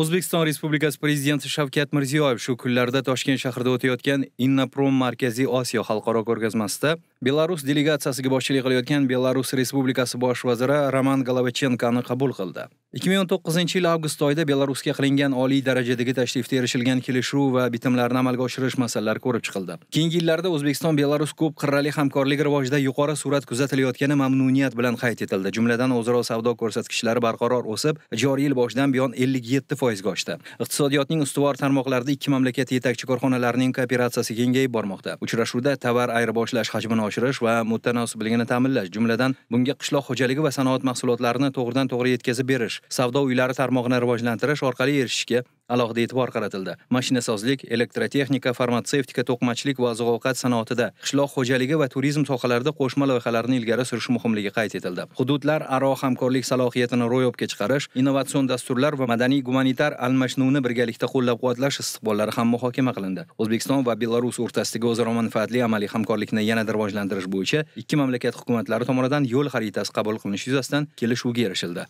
o'zbekiston respublikasi prezidenti shavkat mirziyoyev shu kunlarda toshkent shahrida o'tayotgan innoprom markaziy osiyo xalqaro ko'rgazmasida belarus delegatsiyasiga boshchilik qilayotgan belarus respublikasi bosh vaziri roman golovachenkoni qabul qildi 2019 yil avgust oyida belarusga qilingan oliy darajadagi tashrifda erishilgan kelishuv va bitimlarni amalga oshirish masalalari ko'rib chiqildi keyingi yillarda o'zbekiston belarus ko'p qirrali hamkorlik rivojida yuqori surat kuzatilayotgani mamnuniyat bilan qayd etildi jumladan o'zaro savdo ko'rsatkichlari barqaror o'sib joriy yil boshidan buyon 57 foizga oshdi iqtisodiyotning ustuvor tarmoqlarida ikki mamlakat yetakchi korxonalarining kooperatsiyasi kengayib bormoqda uchrashuvda tovar ayirboshlash hajmini oshirish va mutanosibligini ta'minlash jumladan bunga qishloq xo'jaligi va sanoat mahsulotlarini to'g'ridan to'g'ri yetkazib berish savdo uylari tarmog'ini rivojlantirish orqali erishishga alohida e'tibor qaratildi mashinasozlik elektrotexnika farmatsevtika to'qimachilik va oziq ovqat sanoatida qishloq xo'jaligi va turizm sohalarida qo'shma loyihalarni ilgari surish muhimligi qayd etildi hududlar aro hamkorlik salohiyatini ro'yobga chiqarish innovatsion dasturlar va madaniy gumanitar almashinuvni birgalikda qo'llab quvvatlash istiqbollari ham muhokama qilindi o'zbekiston va belarus o'rtasidagi o'zaro manfaatli amaliy hamkorlikni yanada rivojlantirish bo'yicha ikki mamlakat hukumatlari tomonidan yo'l xaritasi qabul qilinishi yuzasidan kelishuvga erishildi